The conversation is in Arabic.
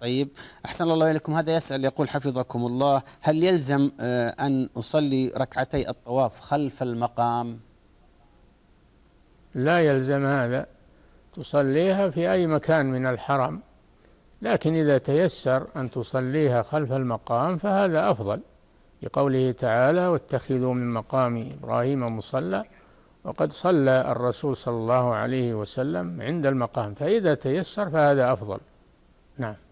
طيب أحسن الله إليكم هذا يسأل يقول حفظكم الله هل يلزم آه، أن أصلي ركعتي الطواف خلف المقام لا يلزم هذا تصليها في أي مكان من الحرم لكن إذا تيسر أن تصليها خلف المقام فهذا أفضل لقوله تعالى واتخذوا من مقام إبراهيم مصلى وقد صلى الرسول صلى الله عليه وسلم عند المقام فإذا تيسر فهذا أفضل نعم